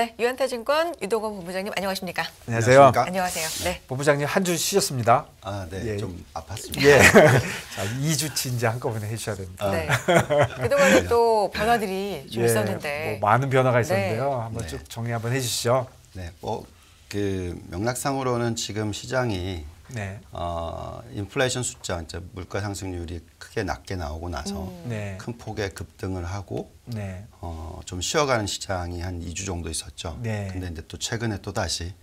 네, 유한타증권 유도건 본부장님 안녕하십니까? 안녕하세요. 안녕하세요 네. 본부장님 한 주 쉬셨습니다. 아, 네, 예. 좀 아팠습니다. 예. 자, 2주치 이제 한꺼번에 해주셔야 됩니다. 네. 아. 네. 그동안에 또 변화들이 좀 예, 있었는데. 뭐 많은 변화가 네. 있었는데요. 네. 한번 쭉 정리 한번 해주시죠. 네, 뭐그 명락상으로는 지금 시장이 네. 어, 인플레이션 숫자, 이제 물가 상승률이 크게 낮게 나오고 나서 음. 네. 큰 폭의 급등을 하고 네. 어, 좀 쉬어가는 시장이 한 2주 정도 있었죠. 네. 근데 이제 또 최근에 또 다시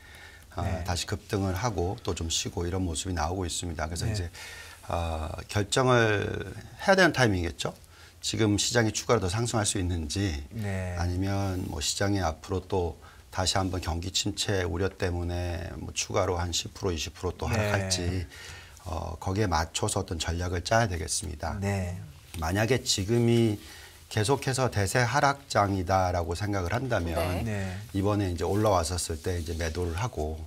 어, 네. 다시 급등을 하고 또 좀 쉬고 이런 모습이 나오고 있습니다. 그래서 네. 이제 어, 결정을 해야 되는 타이밍이겠죠. 지금 시장이 추가로 더 상승할 수 있는지 네. 아니면 뭐 시장이 앞으로 또 다시 한번 경기 침체 우려 때문에 뭐 추가로 한 10% 20%또 하락할지 네. 어, 거기에 맞춰서 어떤 전략을 짜야 되겠습니다. 네. 만약에 지금이 계속해서 대세 하락장이다라고 생각을 한다면 네. 네. 이번에 이제 올라왔었을 때 이제 매도를 하고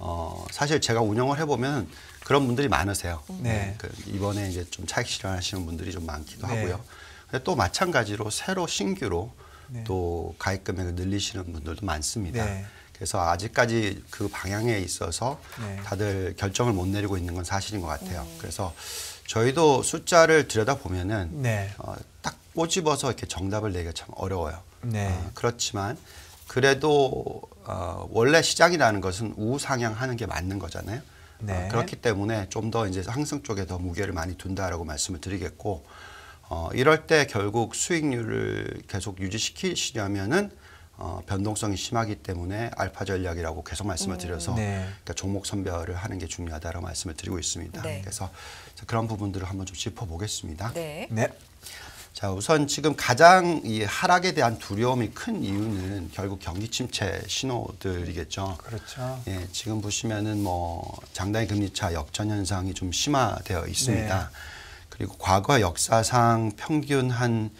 어, 사실 제가 운영을 해보면 그런 분들이 많으세요. 네. 네. 그 이번에 이제 좀 차익 실현하시는 분들이 좀 많기도 하고요. 네. 근데 또 마찬가지로 새로 신규로 네. 또 가입 금액을 늘리시는 분들도 많습니다. 네. 그래서 아직까지 그 방향에 있어서 네. 다들 결정을 못 내리고 있는 건 사실인 것 같아요. 음. 그래서 저희도 숫자를 들여다 보면은 네. 어, 딱 꼬집어서 이렇게 정답을 내기가 참 어려워요. 네. 어, 그렇지만 그래도 어, 원래 시장이라는 것은 우상향하는 게 맞는 거잖아요. 어, 네. 어, 그렇기 때문에 좀 더 이제 상승 쪽에 더 무게를 많이 둔다라고 말씀을 드리겠고 어, 이럴 때 결국 수익률을 계속 유지시키시려면은 어, 변동성이 심하기 때문에 알파 전략이라고 계속 말씀을 음, 드려서 네. 그러니까 종목 선별을 하는 게 중요하다라고 말씀을 드리고 있습니다. 네. 그래서 그런 부분들을 한번 좀 짚어보겠습니다. 네. 네. 자 우선 지금 가장 이 하락에 대한 두려움이 큰 이유는 결국 경기 침체 신호들이겠죠. 그렇죠. 예, 지금 보시면은 뭐 장단기 금리 차 역전 현상이 좀 심화되어 있습니다. 네. 그리고 과거 역사상 평균 한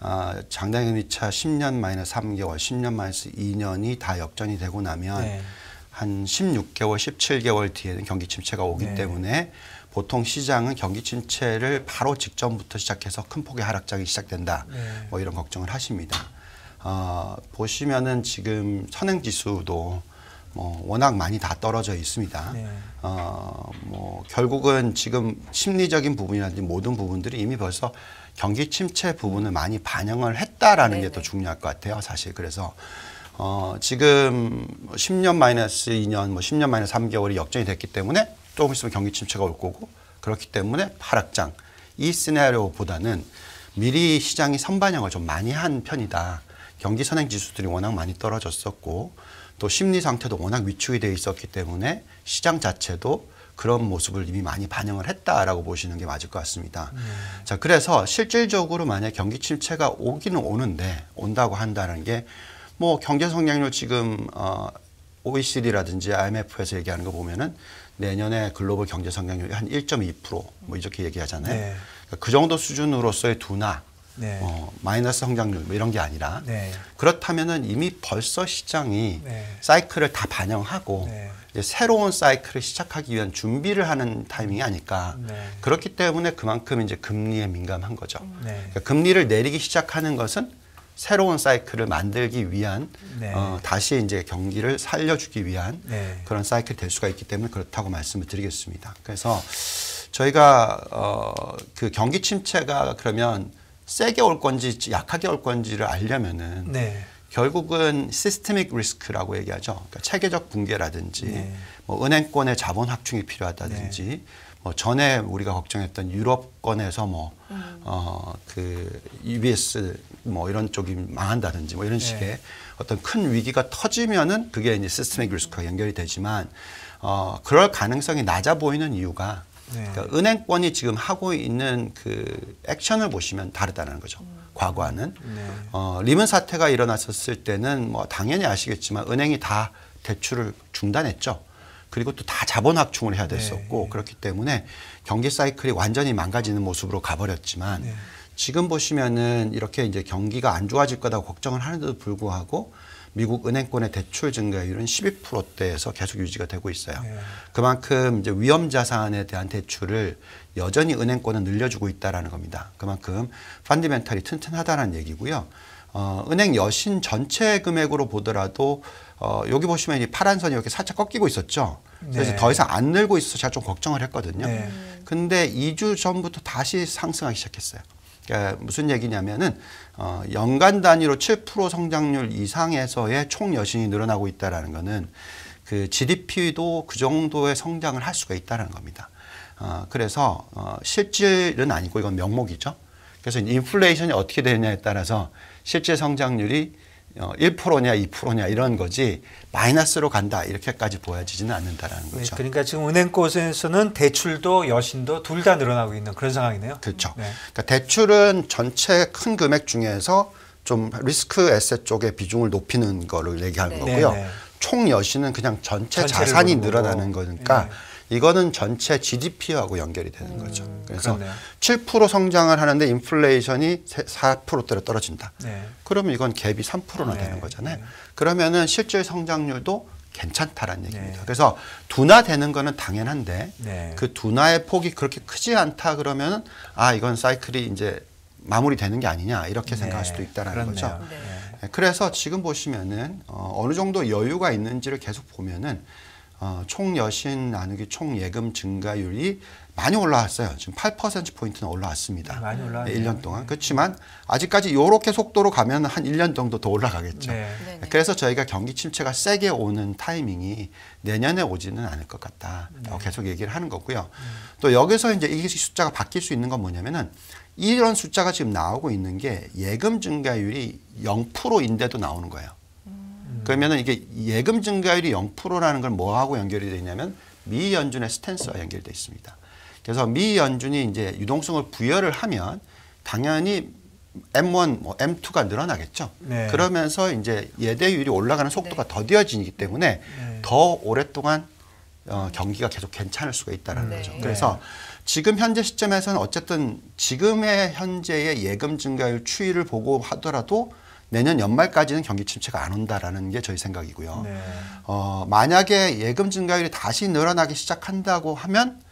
아, 장단금리차 10년 마이너스 3개월, 10년 마이너스 2년이 다 역전이 되고 나면 네. 한 16개월, 17개월 뒤에는 경기 침체가 오기 네. 때문에 보통 시장은 경기 침체를 바로 직전부터 시작해서 큰 폭의 하락장이 시작된다. 네. 뭐 이런 걱정을 하십니다. 어, 보시면은 지금 선행 지수도 뭐 워낙 많이 다 떨어져 있습니다. 네. 어뭐 결국은 지금 심리적인 부분이라든지 모든 부분들이 이미 벌써 경기 침체 부분을 많이 반영을 했다라는 게 더 중요할 것 같아요. 사실 그래서 어 지금 10년 뭐 마이너스 2년 뭐 10년 마이너스 3개월이 역전이 됐기 때문에 조금 있으면 경기 침체가 올 거고 그렇기 때문에 파락장이 시나리오보다는 미리 시장이 선반영을 좀 많이 한 편이다. 경기 선행 지수들이 워낙 많이 떨어졌었고 또 심리 상태도 워낙 위축이 돼 있었기 때문에 시장 자체도 그런 모습을 이미 많이 반영을 했다라고 보시는 게 맞을 것 같습니다. 음. 자, 그래서 실질적으로 만약 경기 침체가 오기는 오는데 온다고 한다는 게 뭐 경제 성장률 지금 어 OECD라든지 IMF에서 얘기하는 거 보면은 내년에 글로벌 경제 성장률이 한 1.2%뭐 이렇게 얘기하잖아요. 네. 그러니까 그 정도 수준으로서의 둔화 네. 어, 마이너스 성장률 뭐 이런 게 아니라 네. 그렇다면은 이미 벌써 시장이 네. 사이클을 다 반영하고 네. 이제 새로운 사이클을 시작하기 위한 준비를 하는 타이밍이 아닐까 네. 그렇기 때문에 그만큼 이제 금리에 민감한 거죠. 네. 그러니까 금리를 내리기 시작하는 것은 새로운 사이클을 만들기 위한 네. 어, 다시 이제 경기를 살려주기 위한 네. 그런 사이클될 수가 있기 때문에 그렇다고 말씀을 드리겠습니다. 그래서 저희가 어, 그 경기 침체가 그러면 세게 올 건지 약하게 올 건지를 알려면은 네. 결국은 시스템믹 리스크라고 얘기하죠. 그러니까 체계적 붕괴라든지 네. 뭐 은행권의 자본 확충이 필요하다든지 네. 뭐 전에 우리가 걱정했던 유럽권에서 뭐 음. 어그 UBS 뭐 이런 쪽이 망한다든지 뭐 이런 네. 식의 어떤 큰 위기가 터지면은 그게 이제 시스템의 리스크와 연결이 되지만 어 그럴 가능성이 낮아 보이는 이유가 네. 그러니까 은행권이 지금 하고 있는 그 액션을 보시면 다르다는 거죠. 과거와는 네. 어, 리먼 사태가 일어났었을 때는 뭐 당연히 아시겠지만 은행이 다 대출을 중단했죠. 그리고 또 다 자본 확충을 해야 됐었고 네. 그렇기 때문에 경기 사이클이 완전히 망가지는 모습으로 가버렸지만 네. 지금 보시면은 이렇게 이제 경기가 안 좋아질 거다 걱정을 하는데도 불구하고 미국 은행권의 대출 증가율은 12%대에서 계속 유지가 되고 있어요. 네. 그만큼 이제 위험 자산에 대한 대출을 여전히 은행권은 늘려주고 있다라는 겁니다. 그만큼 펀디멘탈이 튼튼하다는 얘기고요. 어, 은행 여신 전체 금액으로 보더라도 어, 여기 보시면 이 파란 선이 이렇게 살짝 꺾이고 있었죠. 그래서 네. 더 이상 안 늘고 있어서 제가 좀 걱정을 했거든요. 네. 근데 2주 전부터 다시 상승하기 시작했어요. 그러니까 무슨 얘기냐면은 어, 연간 단위로 7% 성장률 이상에서의 총 여신이 늘어나고 있다라는 거는 그 GDP도 그 정도의 성장을 할 수가 있다는 겁니다. 어, 그래서 어, 실질은 아니고 이건 명목이죠. 그래서 인플레이션이 어떻게 되느냐에 따라서 실제 성장률이 1%냐 어, 2%냐 이런 거지 마이너스로 간다 이렇게까지 보여지지는 않는다라는 네, 거죠. 네, 그러니까 지금 은행 곳에서는 대출도 여신도 둘 다 늘어나고 있는 그런 상황이네요. 그렇죠. 네. 그러니까 대출은 전체 큰 금액 중에서 좀 리스크 에셋 쪽의 비중을 높이는 거를 얘기하는 네. 거고요. 네, 총 여신은 그냥 전체 자산이 늘어나는 거니까 이거는 전체 GDP하고 연결이 되는 음, 거죠. 그래서 그렇네요. 7% 성장을 하는데 인플레이션이 4%대로 떨어진다. 네. 그러면 이건 갭이 3%나 네. 되는 거잖아요. 네. 그러면은 실질 성장률도 괜찮다라는 네. 얘기입니다. 그래서 둔화되는 거는 당연한데 네. 그 둔화의 폭이 그렇게 크지 않다 그러면 아 이건 사이클이 이제 마무리되는 게 아니냐 이렇게 네. 생각할 수도 있다라는 그렇네요. 거죠. 그래서 지금 보시면은 어, 어느 정도 여유가 있는지를 계속 보면은 어, 총 여신 나누기 총 예금 증가율이 많이 올라왔어요. 지금 8%포인트는 올라왔습니다. 네, 많이 올라왔네요. 1년 동안. 네. 그렇지만 아직까지 이렇게 속도로 가면 한 1년 정도 더 올라가겠죠. 네. 네. 그래서 저희가 경기 침체가 세게 오는 타이밍이 내년에 오지는 않을 것 같다. 계속 얘기를 하는 거고요. 또 여기서 이제 이 숫자가 바뀔 수 있는 건 뭐냐면은 이런 숫자가 지금 나오고 있는 게 예금 증가율이 0%인데도 나오는 거예요. 그러면은 이게 예금 증가율이 0%라는 걸 뭐하고 연결이 되 있냐면 미 연준의 스탠스와 연결돼 있습니다. 그래서 미 연준이 이제 유동성을 부여를 하면 당연히 M1, 뭐 M2가 늘어나겠죠. 네. 그러면서 이제 예대율이 올라가는 속도가 네. 더뎌지기 때문에 네. 더 오랫동안 어, 경기가 계속 괜찮을 수가 있다는 라 네. 거죠. 그래서 네. 지금 현재 시점에서는 어쨌든 지금의 현재의 예금 증가율 추이를 보고 하더라도 내년 연말까지는 경기 침체가 안 온다라는 게 저희 생각이고요. 네. 어, 만약에 예금 증가율이 다시 늘어나기 시작한다고 하면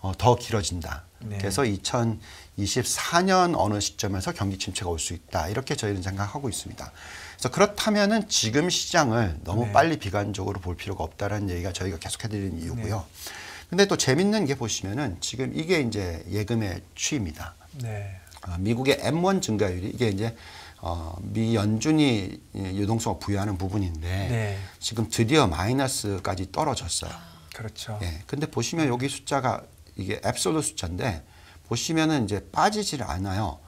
어, 더 길어진다. 네. 그래서 2024년 어느 시점에서 경기 침체가 올 수 있다. 이렇게 저희는 생각하고 있습니다. 그래서 그렇다면은 지금 시장을 너무 네. 빨리 비관적으로 볼 필요가 없다라는 얘기가 저희가 계속 해드리는 이유고요. 네. 근데 또 재밌는 게 보시면은 지금 이게 이제 예금의 추입니다. 네. 어, 미국의 M1 증가율이 이게 이제 어, 미 연준이 유동성 부여하는 부분인데 네. 지금 드디어 마이너스까지 떨어졌어요. 아, 그렇죠. 예. 근데 보시면 여기 숫자가 이게 앱솔로 숫자인데 보시면은 이제 빠지질 않아요.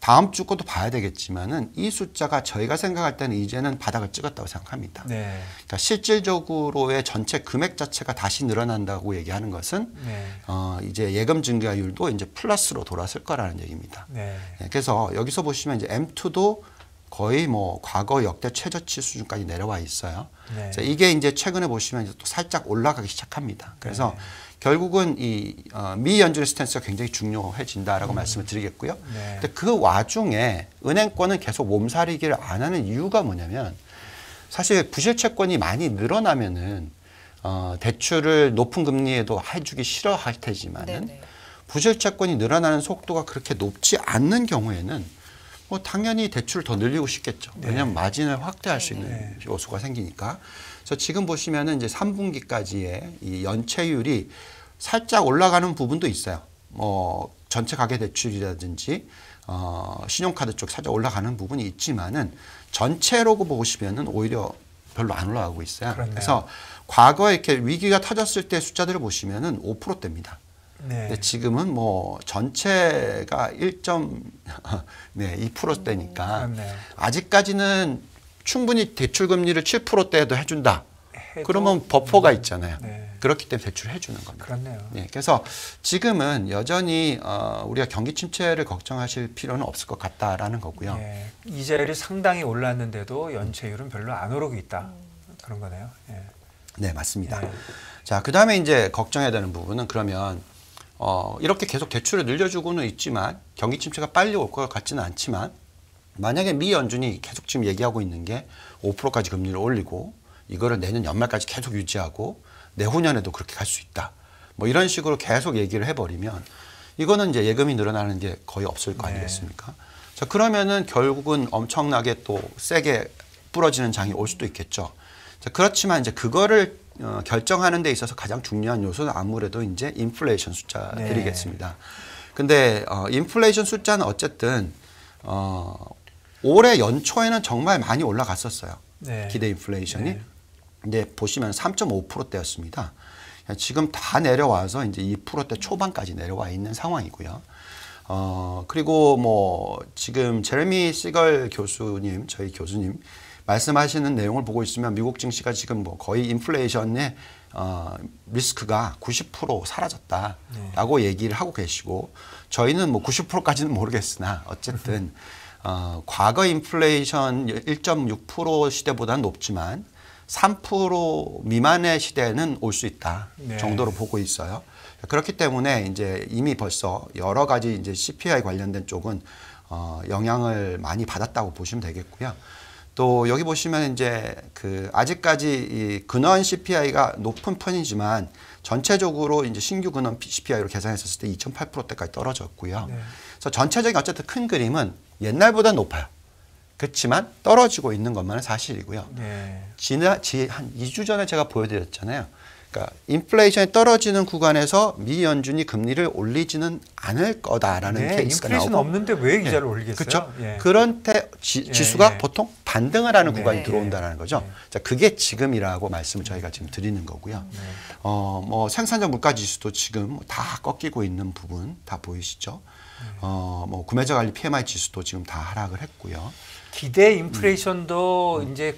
다음 주 것도 봐야 되겠지만은 이 숫자가 저희가 생각할 때는 이제는 바닥을 찍었다고 생각합니다. 네. 그러니까 실질적으로의 전체 금액 자체가 다시 늘어난다고 얘기하는 것은 네. 어, 이제 예금 증가율도 이제 플러스로 돌았을 거라는 얘기입니다. 네. 예, 그래서 여기서 보시면 이제 M2도 거의 뭐 과거 역대 최저치 수준까지 내려와 있어요. 네. 이게 이제 최근에 보시면 이제 또 살짝 올라가기 시작합니다. 그래서 네. 결국은 이미 어, 연준의 스탠스가 굉장히 중요해진다라고 음. 말씀을 드리겠고요. 네. 근데 그 와중에 은행권은 계속 몸살이기를 안 하는 이유가 뭐냐면 사실 부실 채권이 많이 늘어나면은 어, 대출을 높은 금리에도 해주기 싫어할 테지만은 네, 네. 부실 채권이 늘어나는 속도가 그렇게 높지 않는 경우에는 뭐 당연히 대출을 더 늘리고 싶겠죠. 네. 왜냐하면 마진을 확대할 수 네. 있는 네. 요소가 생기니까. 그래서 지금 보시면은 이제 3분기까지의 이 연체율이 살짝 올라가는 부분도 있어요. 뭐 전체 가계 대출이라든지 어 신용카드 쪽 살짝 올라가는 부분이 있지만은 전체로 보시면은 오히려 별로 안 올라가고 있어요. 그렇네요. 그래서 과거에 이렇게 위기가 터졌을 때 숫자들을 보시면은 5%대입니다. 네. 지금은 뭐 전체가 1.2%대니까 음, 아직까지는 충분히 대출 금리를 7%대에도 해준다. 그러면 버퍼가 음, 있잖아요. 네. 그렇기 때문에 대출을 해주는 겁니다. 그렇네요. 네, 그래서 지금은 여전히 어, 우리가 경기 침체를 걱정하실 필요는 없을 것 같다라는 거고요. 네. 예, 이자율이 상당히 올랐는데도 연체율은 별로 안 오르고 있다. 그런 거네요. 네, 네 맞습니다. 예. 자, 그 다음에 이제 걱정해야 되는 부분은 그러면 어, 이렇게 계속 대출을 늘려주고는 있지만 경기 침체가 빨리 올 것 같지는 않지만 만약에 미 연준이 계속 지금 얘기하고 있는 게 5%까지 금리를 올리고 이거를 내년 연말까지 계속 유지하고 내후년에도 그렇게 갈 수 있다. 뭐 이런 식으로 계속 얘기를 해버리면 이거는 이제 예금이 늘어나는 게 거의 없을 거 네. 아니겠습니까? 네. 자 그러면은 결국은 엄청나게 또 세게 부러지는 장이 올 수도 있겠죠. 자 그렇지만 이제 그거를 어, 결정하는 데 있어서 가장 중요한 요소는 아무래도 이제 인플레이션 숫자들이겠습니다. 네. 근데 어, 인플레이션 숫자는 어쨌든 어, 올해 연초에는 정말 많이 올라갔었어요. 네. 기대 인플레이션이. 네. 근데 보시면 3.5%대였습니다. 그러니까 지금 다 내려와서 이제 2%대 초반까지 내려와 있는 상황이고요. 어, 그리고 뭐 지금 제레미 시걸 교수님, 저희 교수님 말씀하시는 내용을 보고 있으면 미국 증시가 지금 뭐 거의 인플레이션의 어, 리스크가 90% 사라졌다라고 네. 얘기를 하고 계시고 저희는 뭐 90%까지는 모르겠으나 어쨌든 어, 과거 인플레이션 1.6% 시대보다는 높지만 3% 미만의 시대는 올 수 있다 네. 정도로 보고 있어요. 그렇기 때문에 이제 이미 벌써 여러 가지 이제 CPI 관련된 쪽은 어, 영향을 많이 받았다고 보시면 되겠고요. 또 여기 보시면 이제 그 아직까지 이 근원 CPI가 높은 편이지만 전체적으로 이제 신규 근원 CPI로 계산했었을 때 2.8%대까지 떨어졌고요. 네. 그래서 전체적인 어쨌든 큰 그림은 옛날보다 높아요. 그렇지만 떨어지고 있는 것만은 사실이고요. 네. 지난 지한 2주 전에 제가 보여드렸잖아요. 그러니까 인플레이션이 떨어지는 구간에서 미 연준이 금리를 올리지는 않을 거다라는 네, 케이스가 나오 인플레이션 없는데 왜 이자를 네, 예, 올리겠어요? 그렇죠. 예. 그런 테, 지, 예, 지수가 예, 보통 반등을 하는 네, 구간이 네. 들어온다는 거죠. 네. 자, 그게 지금이라고 말씀을 저희가 지금 드리는 거고요. 네. 어, 뭐 생산자 물가 지수도 지금 다 꺾이고 있는 부분 다 보이시죠? 어, 뭐 구매자 관리 PMI 지수도 지금 다 하락을 했고요. 기대 인플레이션도 음. 이제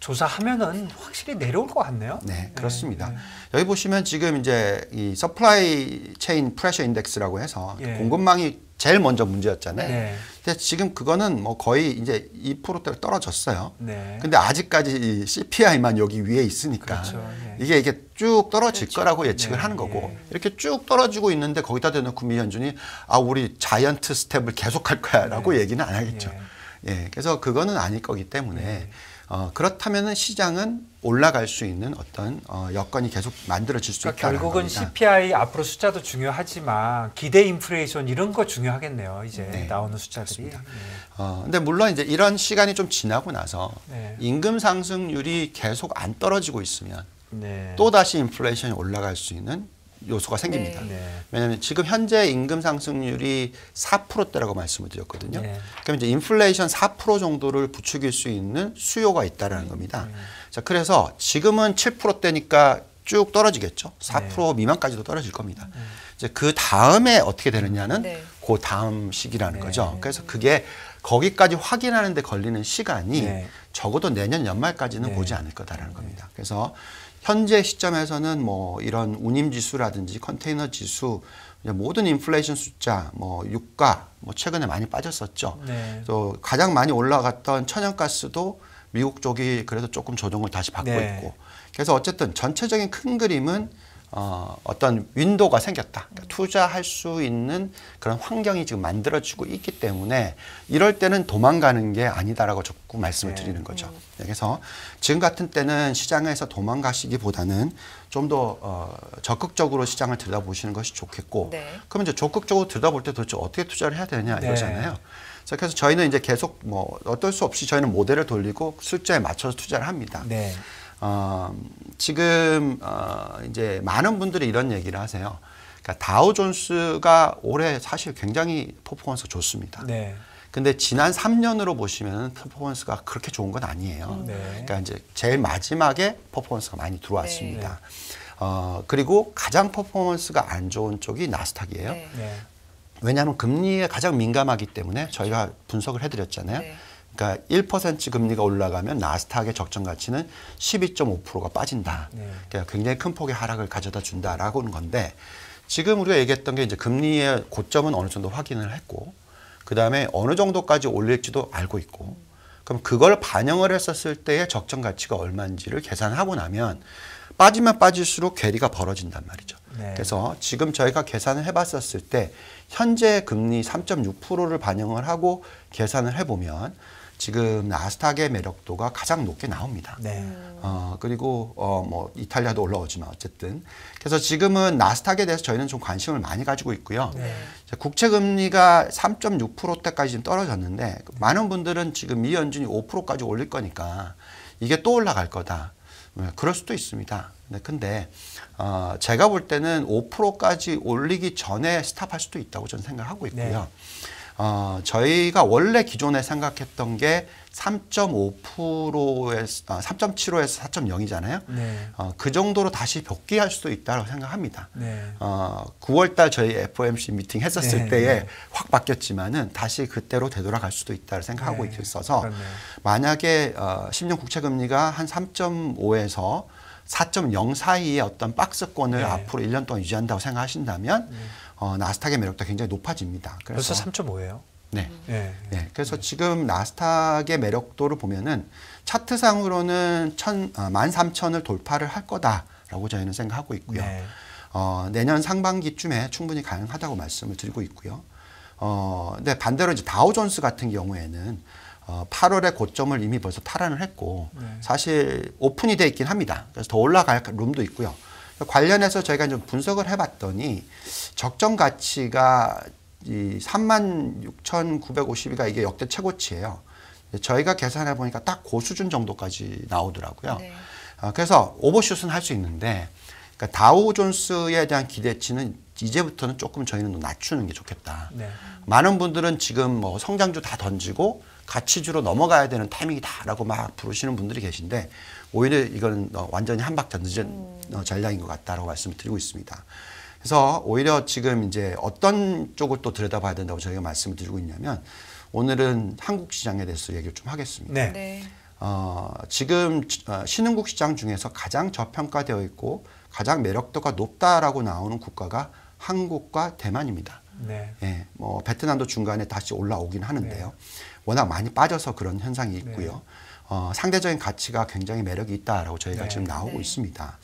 조사하면은 확실히 내려올 것 같네요. 네, 네, 그렇습니다. 네, 여기 보시면 지금 이제 이 서플라이 체인 프레셔 인덱스라고 해서 예. 공급망이 제일 먼저 문제였잖아요. 네. 근데 지금 그거는 뭐 거의 이제 2%대로 떨어졌어요. 네. 근데 아직까지 이 CPI만 여기 위에 있으니까 그렇죠. 네. 이게 이게 쭉 떨어질 그렇죠. 거라고 예측을 네. 하는 거고 예. 이렇게 쭉 떨어지고 있는데 거기다 대놓고 미현준이 아 우리 자이언트 스텝을 계속할 거야라고 네. 얘기는 안 하겠죠. 예. 예. 그래서 그거는 아닐 거기 때문에. 네. 어, 그렇다면 시장은 올라갈 수 있는 어떤 어, 여건이 계속 만들어질 수 그러니까 있다. 결국은 겁니다. CPI 앞으로 숫자도 중요하지만 기대 인플레이션 이런 거 중요하겠네요. 이제 네, 나오는 숫자들이. 네. 어, 물론 이제 이런 시간이 좀 지나고 나서 네. 임금 상승률이 계속 안 떨어지고 있으면 네. 또 다시 인플레이션이 올라갈 수 있는 요소가 생깁니다. 네. 왜냐하면 지금 현재 임금 상승률이 4%대라고 말씀을 드렸거든요. 네. 그럼 이제 인플레이션 4% 정도를 부추길 수 있는 수요가 있다라는 겁니다. 네. 자, 그래서 지금은 7%대니까 쭉 떨어지겠죠. 4% 미만까지도 떨어질 겁니다. 네. 이제 그 다음에 어떻게 되느냐는 네. 그 다음 시기라는 거죠. 그래서 그게 거기까지 확인하는데 걸리는 시간이 적어도 내년 연말까지는 보지 않을 거다라는 겁니다. 그래서 현재 시점에서는 뭐 이런 운임 지수라든지 컨테이너 지수 모든 인플레이션 숫자, 뭐 유가, 뭐 최근에 많이 빠졌었죠. 네. 또 가장 많이 올라갔던 천연가스도 미국 쪽이 그래도 조금 조정을 다시 받고 네. 있고. 그래서 어쨌든 전체적인 큰 그림은 어, 어떤 윈도가 생겼다. 그러니까 투자할 수 있는 그런 환경이 지금 만들어지고 있기 때문에 이럴 때는 도망가는 게 아니다라고 자꾸 말씀을 네. 드리는 거죠. 음. 네, 그래서 지금 같은 때는 시장에서 도망가시기보다는 좀 더 어, 적극적으로 시장을 들여다보시는 것이 좋겠고 네. 그러면 이제 적극적으로 들여다볼 때 도대체 어떻게 투자를 해야 되냐 느 네. 이거잖아요. 네. 그래서 저희는 이제 계속 뭐 어쩔 수 없이 저희는 모델을 돌리고 숫자에 맞춰서 투자를 합니다. 네. 어, 지금 어, 이제 많은 분들이 이런 얘기를 하세요. 그러니까 다우존스가 올해 사실 굉장히 퍼포먼스 좋습니다. 네. 근데 지난 3년으로 보시면 퍼포먼스가 그렇게 좋은 건 아니에요. 음, 네. 그러니까 이제 제일 마지막에 퍼포먼스가 많이 들어왔습니다. 네, 네. 어, 그리고 가장 퍼포먼스가 안 좋은 쪽이 나스닥이에요. 네. 왜냐하면 금리에 가장 민감하기 때문에 저희가 분석을 해드렸잖아요. 네. 그러니까 1% 금리가 올라가면 나스닥의 적정 가치는 12.5%가 빠진다. 네. 그러니까 굉장히 큰 폭의 하락을 가져다 준다라고 하는 건데 지금 우리가 얘기했던 게 이제 금리의 고점은 어느 정도 확인을 했고 그다음에 어느 정도까지 올릴지도 알고 있고 그럼 그걸 반영을 했었을 때의 적정 가치가 얼마인지를 계산하고 나면 빠지면 빠질수록 괴리가 벌어진단 말이죠. 네. 그래서 지금 저희가 계산을 해봤었을 때 현재 금리 3.6%를 반영을 하고 계산을 해보면 지금 나스닥의 매력도가 가장 높게 나옵니다. 네. 어, 그리고 어, 뭐 이탈리아도 올라오지만 어쨌든 그래서 지금은 나스닥에 대해서 저희는 좀 관심을 많이 가지고 있고요. 네. 국채 금리가 3.6%대까지 지 떨어졌는데 네. 많은 분들은 지금 미연준이 5%까지 올릴 거니까 이게 또 올라갈 거다. 네, 그럴 수도 있습니다. 네, 근데 어, 제가 볼 때는 5%까지 올리기 전에 스탑할 수도 있다고 저는 생각하고 있고요. 네. 어, 저희가 원래 기존에 생각했던 게 3.5%에서 아, 3.75에서 4.0이잖아요. 네. 어, 그 정도로 다시 복귀할 수도 있다고 생각합니다. 네. 어, 9월달 저희 FOMC 미팅 했었을 네. 때에 확 바뀌었지만은 다시 그때로 되돌아갈 수도 있다고 생각하고 네. 있어서 그렇네요. 만약에 어, 10년 국채 금리가 한 3.5에서 4.0 사이의 어떤 박스권을 네. 앞으로 1년 동안 유지한다고 생각하신다면 네. 어, 나스닥의 매력도 굉장히 높아집니다. 그래서 3.5예요. 네. 네. 네. 그래서 네. 지금 나스닥의 매력도를 보면은 차트상으로는 천, 어, 13,000을 돌파를 할 거다라고 저희는 생각하고 있고요. 네. 어, 내년 상반기쯤에 충분히 가능하다고 말씀을 드리고 있고요. 어, 근데 반대로 이제 다우존스 같은 경우에는 어, 8월에 고점을 이미 벌써 탈환을 했고 네. 사실 오픈이 돼 있긴 합니다. 그래서 더 올라갈 룸도 있고요. 관련해서 저희가 좀 분석을 해봤더니 적정 가치가 이 36,950이가 이게 역대 최고치예요. 저희가 계산해 보니까 딱그 수준 정도까지 나오더라고요. 네. 어, 그래서 오버슛은 할 수 있는데 그러니까 다우존스에 대한 기대치는 이제부터는 조금 저희는 낮추는 게 좋겠다. 네. 많은 분들은 지금 뭐 성장주 다 던지고 가치주로 넘어가야 되는 타이밍이다라고 막 부르시는 분들이 계신데 오히려 이건 어, 완전히 한박전 늦은 음. 어, 전략인 것 같다라고 말씀을 드리고 있습니다. 그래서 오히려 지금 이제 어떤 쪽을 또 들여다봐야 된다고 저희가 말씀을 드리고 있냐면 오늘은 한국 시장에 대해서 얘기를 좀 하겠습니다. 네. 네. 어, 지금 어, 신흥국 시장 중에서 가장 저평가되어 있고 가장 매력도가 높다라고 나오는 국가가 한국과 대만입니다. 네. 예, 뭐 베트남도 중간에 다시 올라오긴 하는데요. 네. 워낙 많이 빠져서 그런 현상이 네. 있고요. 네. 어, 상대적인 가치가 굉장히 매력이 있다라고 저희가 네, 지금 나오고 네. 있습니다.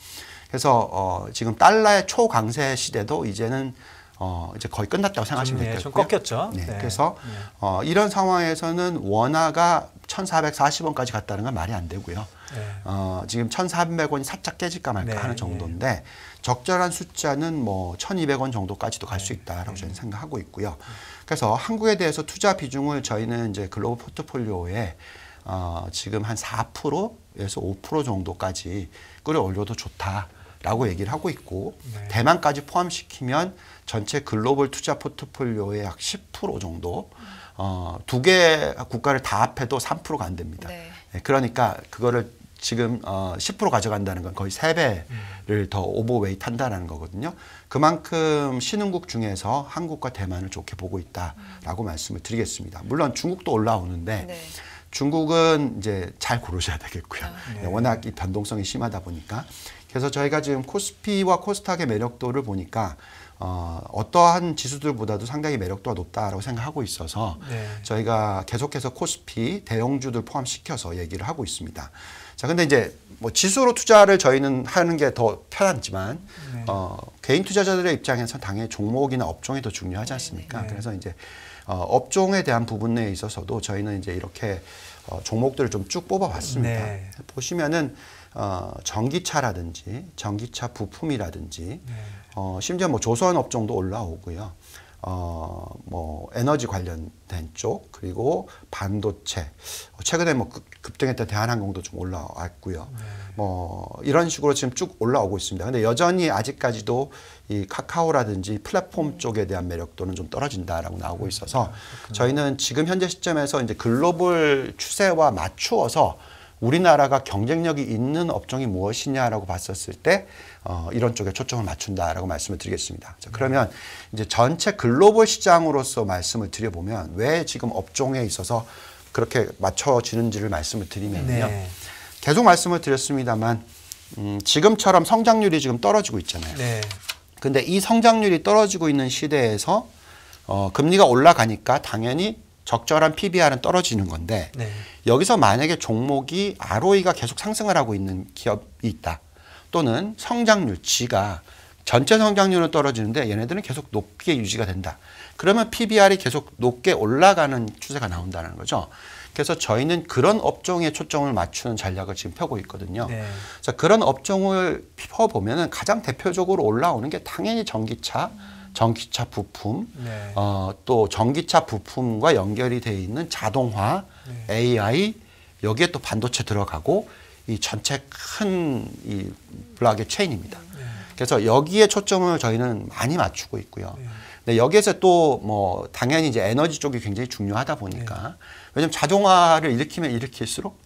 그래서 어, 지금 달러의 초강세 시대도 이제는 어, 이제 거의 끝났다고 생각하시면 음, 네, 될되같고요 꺾였죠. 네, 네. 그래서 네. 어, 이런 상황에서는 원화가 1,440원까지 갔다는 건 말이 안 되고요. 네. 어, 지금 1,400원이 살짝 깨질까 말까 하는 예. 정도인데 적절한 숫자는 뭐 1,200원 정도까지도 갈 수 있다라고 저희는 음. 생각하고 있고요. 그래서 한국에 대해서 투자 비중을 저희는 이제 글로벌 포트폴리오에 어, 지금 한 4%에서 5% 정도까지 끌어 올려도 좋다라고 얘기를 하고 있고 네. 대만까지 포함시키면 전체 글로벌 투자 포트폴리오의 약 10% 정도 어, 두 개 국가를 다 합해도 3%가 안 됩니다. 네. 네. 그러니까 그거를 지금 어, 10% 가져간다는 건 거의 세배를더 음. 오버웨이트 한다는 거거든요. 그만큼 신흥국 중에서 한국과 대만을 좋게 보고 있다라고 음. 말씀을 드리겠습니다. 물론 중국도 올라오는데 네. 중국은 이제 잘 고르셔야 되겠고요. 아, 네. 네. 워낙 이 변동성이 심하다 보니까. 그래서 저희가 지금 코스피와 코스닥의 매력도를 보니까 어, 어떠한 지수들보다도 상당히 매력도가 높다라고 생각하고 있어서 네. 저희가 계속해서 코스피 대형주들 포함시켜서 얘기를 하고 있습니다. 자, 근데 이제 뭐 지수로 투자를 저희는 하는 게 더 편하지만 네. 어, 개인 투자자들의 입장에서 당연히 종목이나 업종이 더 중요하지 네, 않습니까? 네. 그래서 이제 어, 업종에 대한 부분에 있어서도 저희는 이제 이렇게 어, 종목들을 좀 쭉 뽑아봤습니다. 네. 보시면은 어, 전기차라든지 전기차 부품이라든지 네. 어, 심지어 뭐 조선 업종도 올라오고요. 어, 뭐 에너지 관련된 쪽 그리고 반도체 어, 최근에 뭐 급등했던 대한항공도 좀 올라왔고요. 네. 뭐 이런 식으로 지금 쭉 올라오고 있습니다. 근데 여전히 아직까지도 이 카카오라든지 플랫폼 음. 쪽에 대한 매력도는 좀 떨어진다라고 나오고 음. 있어서 저희는 지금 현재 시점에서 이제 글로벌 추세와 맞추어서 우리나라가 경쟁력이 있는 업종이 무엇이냐라고 봤었을 때 어, 이런 쪽에 초점을 맞춘다라고 말씀을 드리겠습니다. 자, 그러면 이제 전체 글로벌 시장으로서 말씀을 드려보면 왜 지금 업종에 있어서 그렇게 맞춰지는지를 말씀을 드리면요. 네. 계속 말씀을 드렸습니다만 음, 지금처럼 성장률이 지금 떨어지고 있잖아요. 네. 근데 이 성장률이 떨어지고 있는 시대에서 어, 금리가 올라가니까 당연히 적절한 PBR은 떨어지는 건데 네. 여기서 만약에 종목이 ROE가 계속 상승을 하고 있는 기업이 있다. 또는 성장률 G가 전체 성장률은 떨어지는데 얘네들은 계속 높게 유지가 된다. 그러면 PBR이 계속 높게 올라가는 추세가 나온다는 거죠. 그래서 저희는 그런 업종에 초점을 맞추는 전략을 지금 펴고 있거든요. 네. 그래서 그런 업종을 펴보면은 가장 대표적으로 올라오는 게 당연히 전기차, 음. 전기차 부품, 네. 어, 또 전기차 부품과 연결이 돼 있는 자동화, 네. AI 여기에 또 반도체 들어가고 이 전체 큰 이블록의 체인입니다. 네. 그래서 여기에 초점을 저희는 많이 맞추고 있고요. 네. 근데 여기에서 또 뭐 당연히 이제 에너지 쪽이 굉장히 중요하다 보니까 네. 왜냐하면 자동화를 일으키면 일으킬수록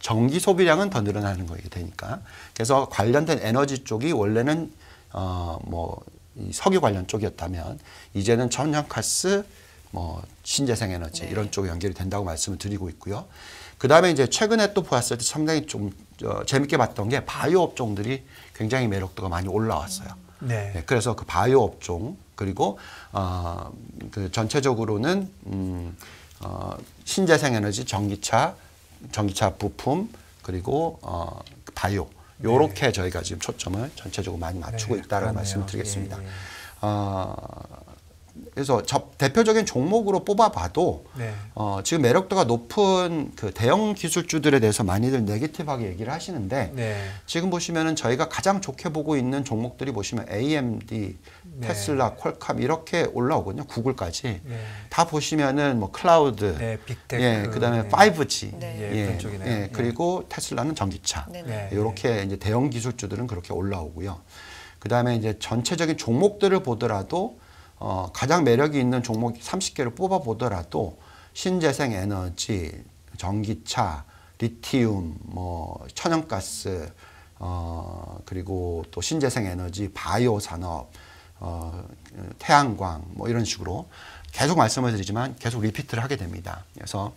전기 소비량은 더 늘어나는 거예요 되니까 그래서 관련된 에너지 쪽이 원래는 어뭐 이 석유 관련 쪽이었다면 이제는 천연가스, 뭐 신재생에너지 네. 이런 쪽에 연결이 된다고 말씀을 드리고 있고요. 그 다음에 이제 최근에 또 보았을 때 상당히 좀 어, 재밌게 봤던 게 바이오 업종들이 굉장히 매력도가 많이 올라왔어요. 네. 네 그래서 그 바이오 업종 그리고 어, 그 전체적으로는 음, 어, 신재생에너지, 전기차, 전기차 부품 그리고 어, 바이오 요렇게 저희가 지금 초점을 전체적으로 많이 맞추고 네, 있다는 말씀을 드리겠습니다. 어, 그래서 접, 대표적인 종목으로 뽑아봐도 네. 어, 지금 매력도가 높은 그 대형 기술주들에 대해서 많이들 네게티브하게 얘기를 하시는데 네. 지금 보시면은 저희가 가장 좋게 보고 있는 종목들이 보시면 AMD, 네. 테슬라, 퀄컴 이렇게 올라오거든요. 구글까지 네. 다 보시면은 뭐 클라우드, 네, 빅테크, 예, 그다음에 5G, 예, 예, 예 그리고 테슬라는 전기차 이렇게 이제 대형 기술주들은 그렇게 올라오고요. 그다음에 이제 전체적인 종목들을 보더라도 어, 가장 매력이 있는 종목 30개를 뽑아보더라도 신재생 에너지, 전기차, 리튬, 뭐 천연가스, 어, 그리고 또 신재생 에너지, 바이오 산업, 어, 태양광 뭐 이런 식으로 계속 말씀을 드리지만 계속 리피트를 하게 됩니다. 그래서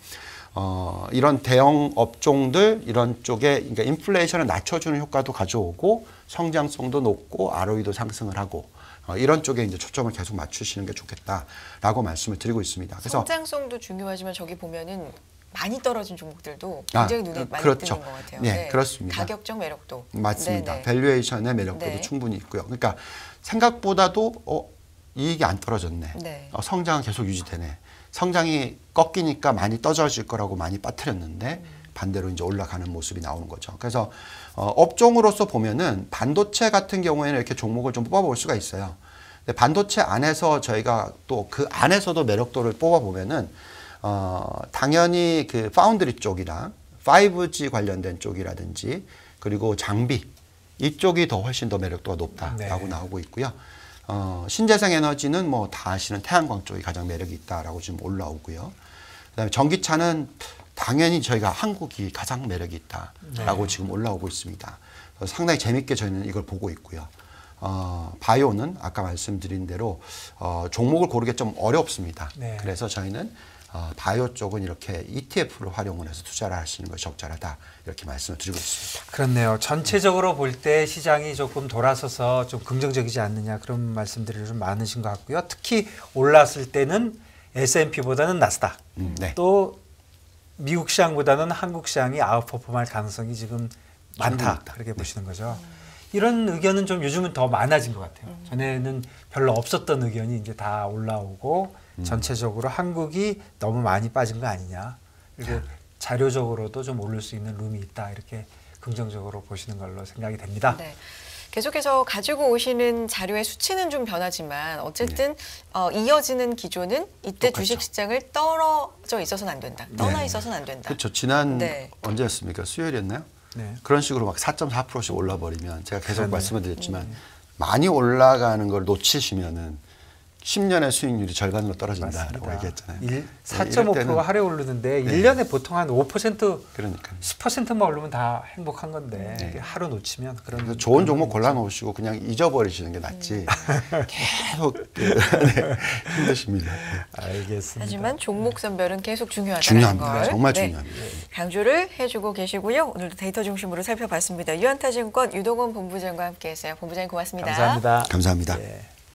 어, 이런 대형 업종들 이런 쪽에 그러니까 인플레이션을 낮춰주는 효과도 가져오고 성장성도 높고 ROE도 상승을 하고 어, 이런 쪽에 이제 초점을 계속 맞추시는 게 좋겠다라고 말씀을 드리고 있습니다. 그래서 성장성도 중요하지만 저기 보면은 많이 떨어진 종목들도 아, 굉장히 아, 눈에 많이 그렇죠. 띄는 것 같아요. 네, 네, 그렇습니다. 가격적 매력도 맞습니다. 네네. 밸류에이션의 매력도 네. 충분히 있고요. 그러니까 생각보다도 어, 이익이 안 떨어졌네. 네. 어, 성장은 계속 유지되네. 성장이 꺾이니까 많이 떠져질 거라고 많이 빠뜨렸는데 음. 반대로 이제 올라가는 모습이 나오는 거죠. 그래서 어, 업종으로서 보면은 반도체 같은 경우에는 이렇게 종목을 좀 뽑아볼 수가 있어요. 반도체 안에서 저희가 또 그 안에서도 매력도를 뽑아보면은 어, 당연히 그 파운드리 쪽이랑 5G 관련된 쪽이라든지 그리고 장비 이쪽이 더 훨씬 더 매력도가 높다라고 네. 나오고 있고요. 어, 신재생 에너지는 뭐 다 아시는 태양광 쪽이 가장 매력이 있다라고 지금 올라오고요. 그다음에 전기차는 당연히 저희가 한국이 가장 매력이 있다라고 네. 지금 올라오고 있습니다. 어, 상당히 재밌게 저희는 이걸 보고 있고요. 어, 바이오는 아까 말씀드린 대로 어, 종목을 고르기 좀 어렵습니다. 네. 그래서 저희는 어, 바이오 쪽은 이렇게 ETF를 활용을 해서 투자를 하시는 것이 적절하다 이렇게 말씀을 드리고 있습니다. 그렇네요. 전체적으로 볼 때 시장이 조금 돌아서서 좀 긍정적이지 않느냐 그런 말씀들이 좀 많으신 것 같고요. 특히 올랐을 때는 S&P보다는 나스닥 음, 네. 또 미국 시장보다는 한국 시장이 아웃퍼폼할 가능성이 지금 많다 그렇게 네. 보시는 거죠. 음. 이런 의견은 좀 요즘은 더 많아진 것 같아요. 음. 전에는 별로 없었던 의견이 이제 다 올라오고 음. 전체적으로 한국이 너무 많이 빠진 거 아니냐. 그리고 아. 자료적으로도 좀 오를 수 있는 룸이 있다 이렇게 긍정적으로 보시는 걸로 생각이 됩니다. 네. 계속해서 가지고 오시는 자료의 수치는 좀 변하지만 어쨌든 네. 어, 이어지는 기조는 이때 똑같죠. 주식시장을 떨어져 있어서는 안 된다. 네. 떠나 네. 있어서는 안 된다. 그렇죠. 지난 네. 언제였습니까? 수요일이었나요? 네. 그런 식으로 막 4.4%씩 올라버리면 제가 계속 말씀을 드렸지만 네. 많이 올라가는 걸 놓치시면은 10년의 수익률이 절반으로 떨어진다라고 얘기했잖아요. 4.5%가 하루에 오르는데 네. 1년에 보통 한 5% 그러니까 10%만 오르면 다 행복한 건데 네. 하루 놓치면 그런 그래서 좋 종목 골라 놓으시고 그냥 잊어버리시는 게 낫지 음. 계속 그, 네, 힘드십니다. 알겠습니다. 하지만 종목 네. 선별은 계속 중요하다는 중요합니다. 걸 정말 네. 중요합니다. 강조를 해주고 계시고요. 오늘도 데이터 중심으로 살펴봤습니다. 유한타증권 유동원 본부장과 함께했어요. 본부장님 고맙습니다. 감사합니다. 감사합니다. 예.